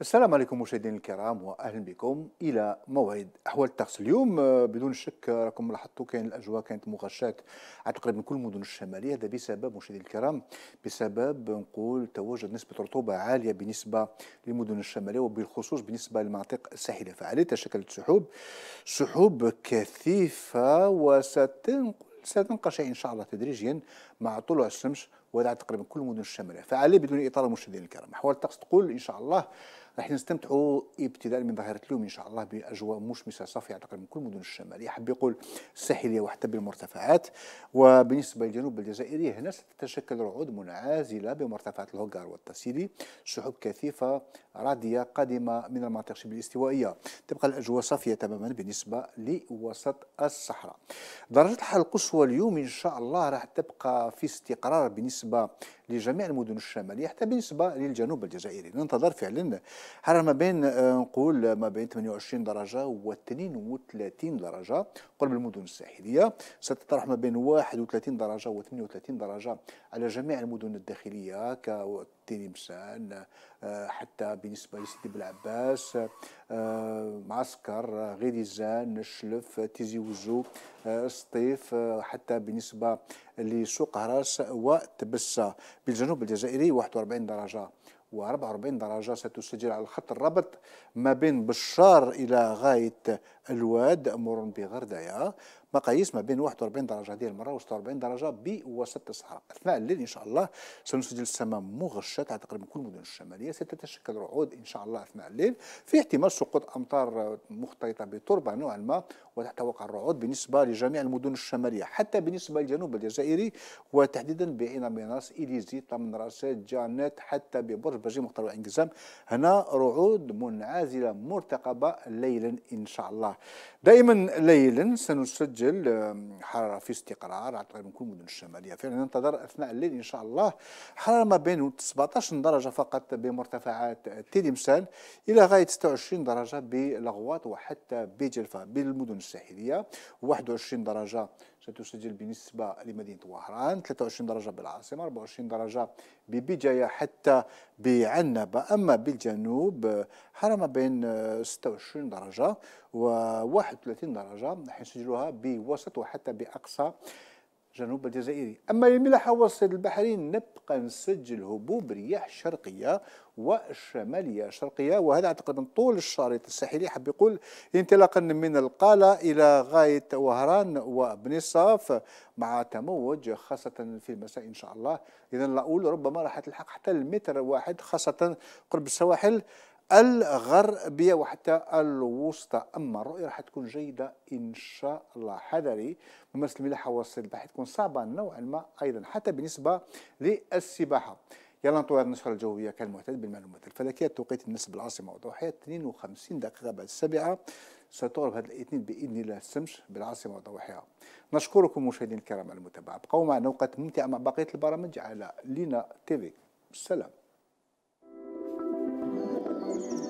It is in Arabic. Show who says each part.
Speaker 1: السلام عليكم مشاهدينا الكرام واهلا بكم الى موعد احوال الطقس اليوم آه، بدون شك راكم لاحظتوا كاين الاجواء كانت مغشاه على تقريبا كل المدن الشماليه هذا بسبب مشاهدينا الكرام بسبب نقول تواجد نسبه رطوبه عاليه بالنسبه للمدن الشماليه وبالخصوص بالنسبه للمناطق الساحليه فعليه تشكلت سحوب سحوب كثيفه وستنقل ستنقشع ان شاء الله تدريجيا مع طلوع الشمس وهذا تقريبا كل مدن الشمالية فعليه بدون اطاله مشاهدينا الكرام احوال الطقس تقول ان شاء الله راح نستمتعوا ابتداء من ظاهره اليوم ان شاء الله باجواء مشمسه صافيه على تقريبا كل مدن الشماليه حب يقول الساحليه وحتى بالمرتفعات وبالنسبه للجنوب الجزائري هنا ستتشكل رعود منعزله بمرتفعات الهوغار والتسيلي سحب كثيفه راديه قادمه من المناطق الشبه الاستوائيه تبقى الاجواء صافيه تماما بالنسبه لوسط الصحراء درجه الحراره القصوى اليوم ان شاء الله راح تبقى في استقرار بالنسبه لجميع المدن الشمالية حتى بالنسبة للجنوب الجزائري ننتظر فعلا حرارة ما بين آه، نقول ما بين 28 درجة و 32 درجة قرب المدن الساحلية ستطرح ما بين 31 درجة و 38 درجة على جميع المدن الداخلية ك تلمسان آه، حتى بالنسبة لسيدي بلعباس آه، معسكر غيريزان الشلف تيزي وزو سطيف حتى بالنسبة لسوق هراس وتبسة بالجنوب الجزائري 41 درجة و44 درجة ستسجل على الخط الربط ما بين بشار إلى غاية الواد مر بغردايا مقاييس ما بين 41 درجه هذه المره و46 درجه بوسط الصحراء اثناء الليل ان شاء الله سنسجل السماء مغشاه على تقريبا كل المدن الشماليه ستتشكل رعود ان شاء الله اثناء الليل في احتمال سقوط امطار مختلطه بتربه نوعا ما وتتوقع الرعود بالنسبه لجميع المدن الشماليه حتى بالنسبه للجنوب الجزائري وتحديدا بين ميناس اليزي طمنراسات جانيت حتى ببرج برج مختار انقزام هنا رعود منعزله مرتقبه ليلا ان شاء الله دائما ليلا سنسجل يسجل حراره في استقرار على طريق كل المدن الشماليه فعلا ننتظر اثناء الليل ان شاء الله حراره ما بين 17 درجه فقط بمرتفعات تلمسان الى غايه 26 درجه بلغواط وحتى بجلفه بالمدن الساحليه 21 درجه ستسجل بالنسبه لمدينه وهران 23 درجه بالعاصمه 24 درجه ببجاية حتى بعنبة أما بالجنوب حرم بين 26 درجة و 31 درجة نحن نسجلها بوسط وحتى بأقصى جنوب الجزائري أما الملاحة والصيد البحري نبقى نسجل هبوب رياح شرقية والشمالية الشرقية وهذا أعتقد من طول الشريط الساحلي حب يقول انطلاقا من القالة إلى غاية وهران وبني مع تموج خاصة في المساء إن شاء الله إذا لا أقول ربما راح تلحق حتى المتر واحد خاصة قرب السواحل الغربيه وحتى الوسطى اما الرؤيه راح تكون جيده ان شاء الله حذري ممارسه الملاحه والصيد راح تكون صعبه نوعا ما ايضا حتى بالنسبه للسباحه يلا نطور النشرة الجوية كالمعتاد بالمعلومات الفلكية توقيت النسب العاصمة وضحاها 52 دقيقة بعد السابعة ستغرب هذا الاثنين باذن الله السمش بالعاصمه وضواحيها. نشكركم مشاهدينا الكرام على المتابعه، بقوا معنا وقت ممتعه مع بقيه البرامج على لينا تيفي. السلام. Thank you.